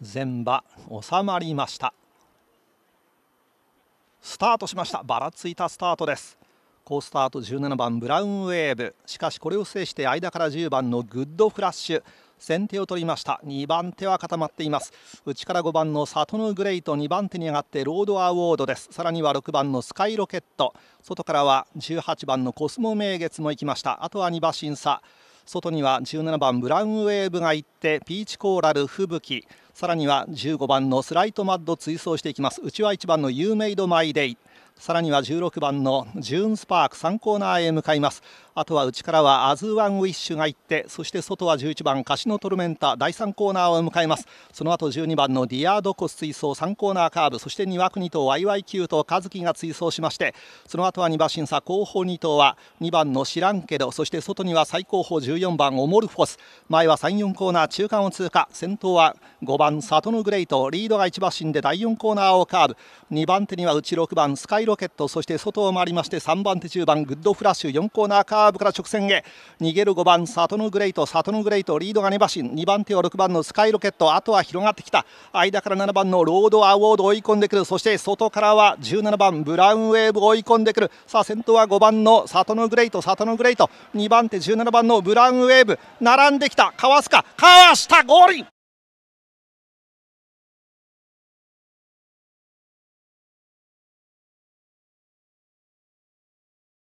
前場収まりましたスタートしましたばらついたスタートですコースタート17番ブラウンウェーブしかしこれを制して間から10番のグッドフラッシュ先手を取りました2番手は固まっています内から5番のサトノグレイト2番手に上がってロードアウォードですさらには6番のスカイロケット外からは18番のコスモ名月も行きましたあとは2馬身差外には17番ブラウンウェーブが行っててピーチコーラル吹雪さらには15番のスライトマッド追走していきますうちは1番のユーメイドマイデイさらには16番のジューンスパーク3コーナーへ向かいますあとは内からはアズワンウィッシュが行ってそして外は11番カシノトルメンタ第3コーナーを迎えますその後12番のディアードコス追走3コーナーカーブそして2枠2頭 YYQ とカズキが追走しましてその後は2馬審査後方2頭は2番の知らんけどそして外には最高峰14番オモルフォス前は34コーナー中間を通過先頭は5番サトノグレイトリードが1馬身で第4コーナーをカーブ2番手には内6番スカイロケットそして外を回りまして3番手10番グッドフラッシュ4コーナーカーブから直線へ逃げる5番サトノグレイトサトノグレイトリードが2馬身2番手は6番のスカイロケットあとは広がってきた間から7番のロードアウォード追い込んでくるそして外からは17番ブラウンウェーブ追い込んでくるさあ先頭は5番のサトノグレイトサトノグレイト2番手17番のブラウンウェーブ並んできたかわすかか hasta agora